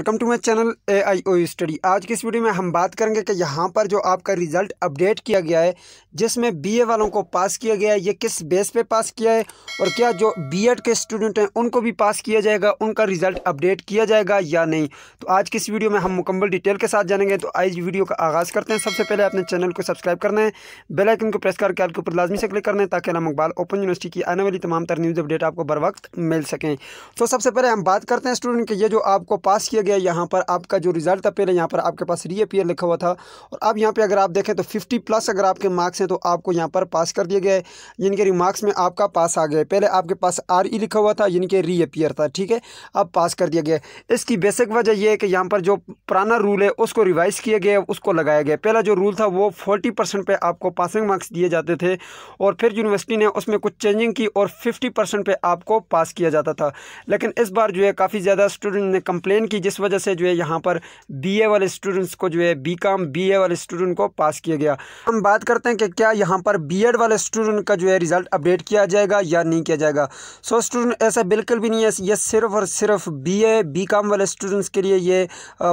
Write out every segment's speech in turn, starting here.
welcome to my channel A I O study आज की इस वीडियो में हम बात करेंगे कि यहाँ पर जो आपका रिज़ल्ट अपडेट किया गया है जिसमें बीए वालों को पास किया गया है ये किस बेस पे पास किया है और क्या जो बीएड के स्टूडेंट हैं उनको भी पास किया जाएगा उनका रिज़ल्ट अपडेट किया जाएगा या नहीं तो आज की इस वीडियो में हम मुकम्मल डिटेल के साथ जानेंगे तो आज वीडियो का आगाज़ करते हैं सबसे पहले अपने चैनल को सब्सक्राइब करना है बेलाइकन को प्रेस करके आपके ऊपर लाजमी से क्लिक करना है ताकि अलाम अकबाल ओपन यूनिवर्सिटी की आने वाली तमाम तर न्यूज़ अपडेट आपको बर वक्त मिल सकें तो सबसे पहले हम बात करते हैं स्टूडेंट के ये जो आपको पास किया गया यहाँ पर आपका जो रिजल्ट था पहले यहाँ पर आपके पास री लिखा हुआ था और अब यहाँ पर अगर आप देखें तो फिफ्टी प्लस अगर आपके मार्क्स हैं तो आपको यहाँ पर पास कर दिया गया है यानी कि रिमार्क्स में आपका पास आ गया पहले आपके पास आर ई e लिखा हुआ था यानी कि री था ठीक है अब पास कर दिया गया इसकी बेसिक वजह यह है कि यहाँ पर जो पुराना रूल है उसको रिवाइज़ किया गया उसको लगाया गया पहला जो रूल था वो फोर्टी परसेंट पर आपको पासिंग मार्क्स दिए जाते थे और फिर यूनिवर्सिटी ने उसमें कुछ चेंजिंग की और फिफ्टी परसेंट पर आपको पास किया जाता था लेकिन इस बार जो है काफ़ी ज़्यादा स्टूडेंट ने कंप्लेन की जिस इस वजह से जो है यहाँ पर बी ए वाले स्टूडेंट्स को जो है बी काम बी ए वाले स्टूडेंट को पास किया गया हम बात करते हैं कि क्या यहाँ पर बी एड वाले स्टूडेंट का जो है रिज़ल्ट अपडेट किया जाएगा या नहीं किया जाएगा सो स्टूडेंट ऐसा बिल्कुल भी नहीं है ये सिर्फ और सिर्फ बी ए बी कॉम वाले स्टूडेंट्स के लिए ये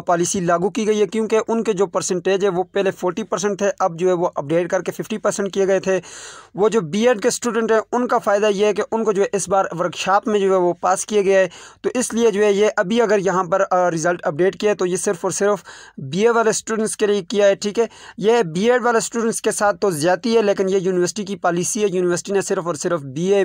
पॉलिसी लागू की गई है क्योंकि उनके जो परसेंटेज है वो पहले फोर्टी परसेंट थे अब जो है वो अपडेट करके फिफ्टी परसेंट किए गए थे वो जो बी एड के स्टूडेंट हैं उनका फ़ायदा ये है कि उनको जो है इस बार वर्कशॉप में जो है वो पास किए गए तो इसलिए जो है ये अभी अगर यहाँ पर रिज़ल्ट अपडेट किया है तो ये सिर्फ और सिर्फ बी वाले स्टूडेंट्स के लिए किया है ठीक है ये बी वाले स्टूडेंट्स के साथ तो ज़्यादा है लेकिन ये यूनिवर्सिटी की पॉलिसी है यूनिवर्सिटी ने सिर्फ और सिर्फ बी ए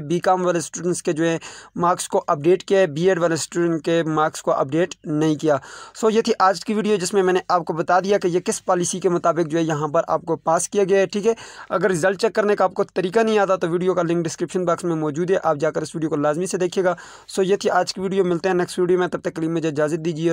वाले स्टूडेंट्स के जो है मार्क्स को अपडेट किया है बी वाले स्टूडेंट के मार्क्स को अपडेट नहीं किया सो ये थी आज की वीडियो जिसमें मैंने आपको बता दिया कि यह किस पॉलिसी के मुताबिक जो है यहाँ पर आपको पास किया गया है ठीक है अगर रिजल्ट चेक करने का आपको तरीका नहीं आता तो वीडियो का लिंक डिस्क्रिप्शन बॉक्स में मौजूद है आप जाकर इस वीडियो को लाजमी से देखिएगा सो so, ये थी आज की वीडियो मिलते हैं नेक्स्ट वीडियो में तब तक के लिए मुझे इजाज़त दीजिए